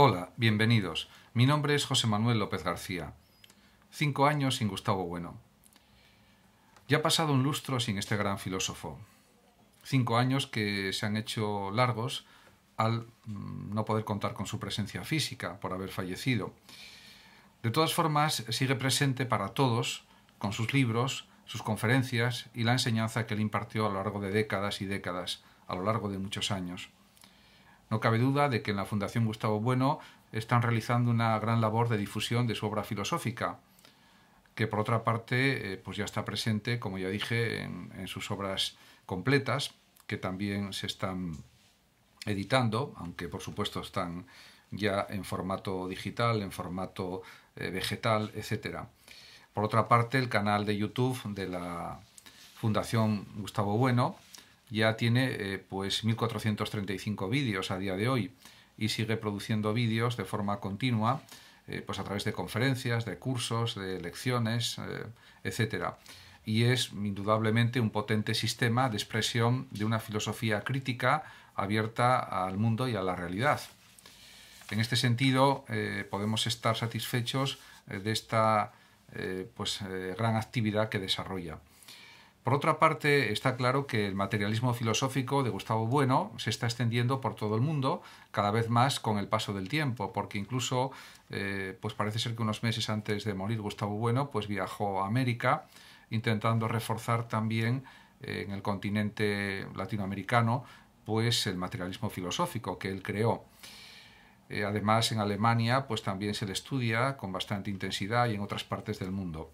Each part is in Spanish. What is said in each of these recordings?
Hola, bienvenidos. Mi nombre es José Manuel López García. Cinco años sin Gustavo Bueno. Ya ha pasado un lustro sin este gran filósofo. Cinco años que se han hecho largos al mm, no poder contar con su presencia física por haber fallecido. De todas formas, sigue presente para todos con sus libros, sus conferencias y la enseñanza que él impartió a lo largo de décadas y décadas, a lo largo de muchos años. No cabe duda de que en la Fundación Gustavo Bueno están realizando una gran labor de difusión de su obra filosófica, que por otra parte eh, pues ya está presente, como ya dije, en, sus obras completas, que también se están editando, aunque por supuesto están ya en formato digital, en formato eh, vegetal, etc. Por otra parte, el canal de YouTube de la Fundación Gustavo Bueno, ya tiene eh, pues 1435 vídeos a día de hoy y sigue produciendo vídeos de forma continua eh, pues a través de conferencias, de cursos, de lecciones, eh, etcétera. Y es indudablemente un potente sistema de expresión de una filosofía crítica abierta al mundo y a la realidad. En este sentido, podemos estar satisfechos de esta pues, gran actividad que desarrolla. Por otra parte, está claro que el materialismo filosófico de Gustavo Bueno se está extendiendo por todo el mundo, cada vez más con el paso del tiempo, porque incluso eh, pues parece ser que unos meses antes de morir Gustavo Bueno pues viajó a América intentando reforzar también eh, en el continente latinoamericano pues el materialismo filosófico que él creó. Eh, además en Alemania pues también se le estudia con bastante intensidad y en otras partes del mundo.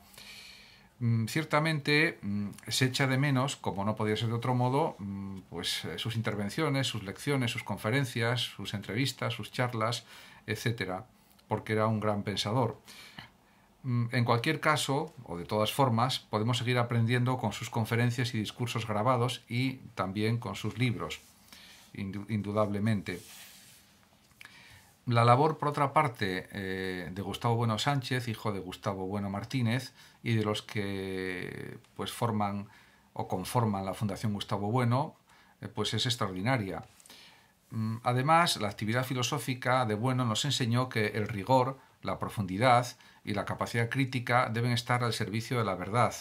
Mm, ciertamente mm, se echa de menos, como no podía ser de otro modo, mm, pues eh, sus intervenciones, sus lecciones, sus conferencias, sus entrevistas, sus charlas, etcétera, porque era un gran pensador. En cualquier caso, o de todas formas, podemos seguir aprendiendo con sus conferencias y discursos grabados y también con sus libros, indudablemente. La labor, por otra parte, eh, de Gustavo Bueno Sánchez, hijo de Gustavo Bueno Martínez, y de los que pues forman o conforman la Fundación Gustavo Bueno, eh, pues es extraordinaria. Mm, además, la actividad filosófica de Bueno nos enseñó que el rigor, la profundidad y la capacidad crítica deben estar al servicio de la verdad.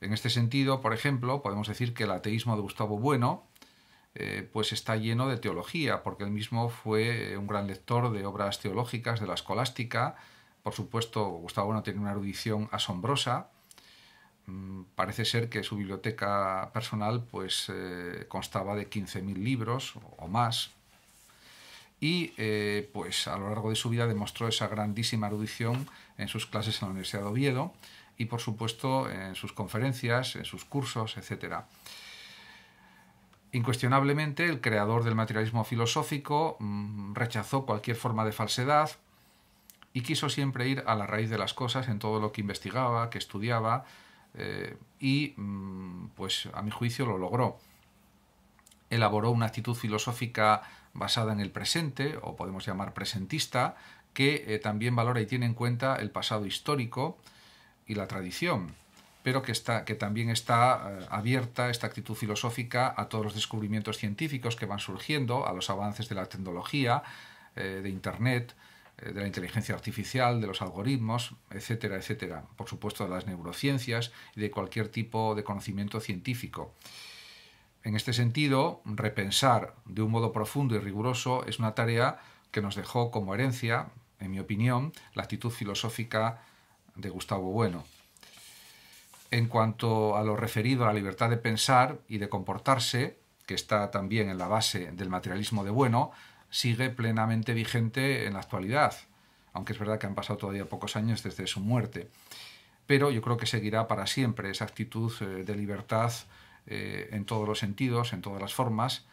En este sentido, por ejemplo, podemos decir que el ateísmo de Gustavo Bueno, eh, pues está lleno de teología, porque él mismo fue eh, un gran lector de obras teológicas de la escolástica. Por supuesto, Gustavo Bueno tiene una erudición asombrosa. Mm, parece ser que su biblioteca personal pues, eh, constaba de 15.000 libros o más. Y pues a lo largo de su vida demostró esa grandísima erudición en sus clases en la Universidad de Oviedo y por supuesto en sus conferencias, en sus cursos, etcétera. Incuestionablemente, el creador del materialismo filosófico mm, rechazó cualquier forma de falsedad y quiso siempre ir a la raíz de las cosas en todo lo que investigaba, que estudiaba, eh, y mm, pues a mi juicio lo logró. Elaboró una actitud filosófica basada en el presente, o podemos llamar presentista, que eh, también valora y tiene en cuenta el pasado histórico y la tradición pero que, que también está eh, abierta esta actitud filosófica a todos los descubrimientos científicos que van surgiendo, a los avances de la tecnología, eh, de Internet, eh, de la inteligencia artificial, de los algoritmos, etcétera, etcétera. Por supuesto, de las neurociencias y de cualquier tipo de conocimiento científico. En este sentido, repensar de un modo profundo y riguroso es una tarea que nos dejó como herencia, en mi opinión, la actitud filosófica de Gustavo Bueno en cuanto a lo referido a la libertad de pensar y de comportarse, que está también en la base del materialismo de bueno, sigue plenamente vigente en la actualidad, aunque es verdad que han pasado todavía pocos años desde su muerte. Pero yo creo que seguirá para siempre esa actitud eh, de libertad eh, en todos los sentidos, en todas las formas.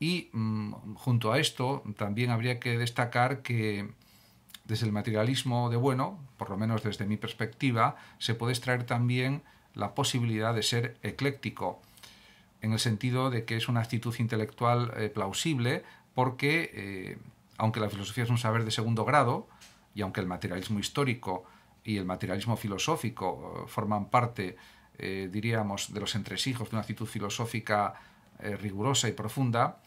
Y mm, junto a esto, también habría que destacar que desde el materialismo de bueno, por lo menos desde mi perspectiva, se puede extraer también la posibilidad de ser ecléctico, en el sentido de que es una actitud intelectual eh, plausible, porque eh, aunque la filosofía es un saber de segundo grado, y aunque el materialismo histórico y el materialismo filosófico eh, forman parte, diríamos, de los entresijos de una actitud filosófica rigurosa y profunda,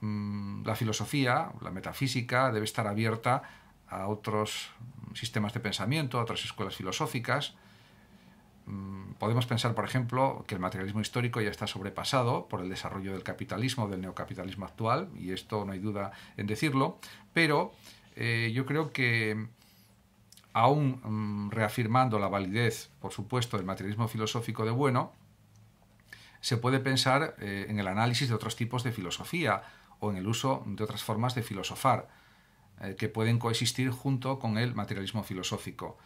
mm, la filosofía, la metafísica, debe estar abierta a otros sistemas de pensamiento, a otras escuelas filosóficas. Mm, podemos pensar, por ejemplo, que el materialismo histórico ya está sobrepasado por el desarrollo del capitalismo, del neocapitalismo actual, y esto no hay duda en decirlo, pero eh, yo creo que aún mm, reafirmando la validez, por supuesto, del materialismo filosófico de bueno, se puede pensar eh, en el análisis de otros tipos de filosofía o en el uso de otras formas de filosofar eh, que pueden coexistir junto con el materialismo filosófico.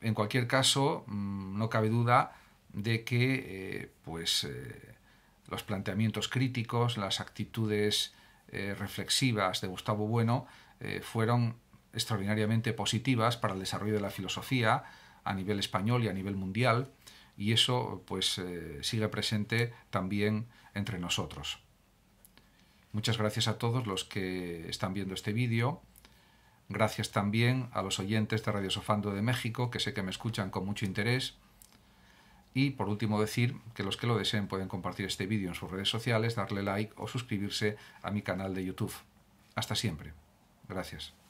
En cualquier caso, mm, no cabe duda de que eh, pues, eh, los planteamientos críticos, las actitudes reflexivas de Gustavo Bueno fueron extraordinariamente positivas para el desarrollo de la filosofía a nivel español y a nivel mundial y eso pues sigue presente también entre nosotros. Muchas gracias a todos los que están viendo este vídeo. Gracias también a los oyentes de Radio Sofando de México, que sé que me escuchan con mucho interés. Y por último decir que los que lo deseen pueden compartir este vídeo en sus redes sociales, darle like o suscribirse a mi canal de YouTube. Hasta siempre. Gracias.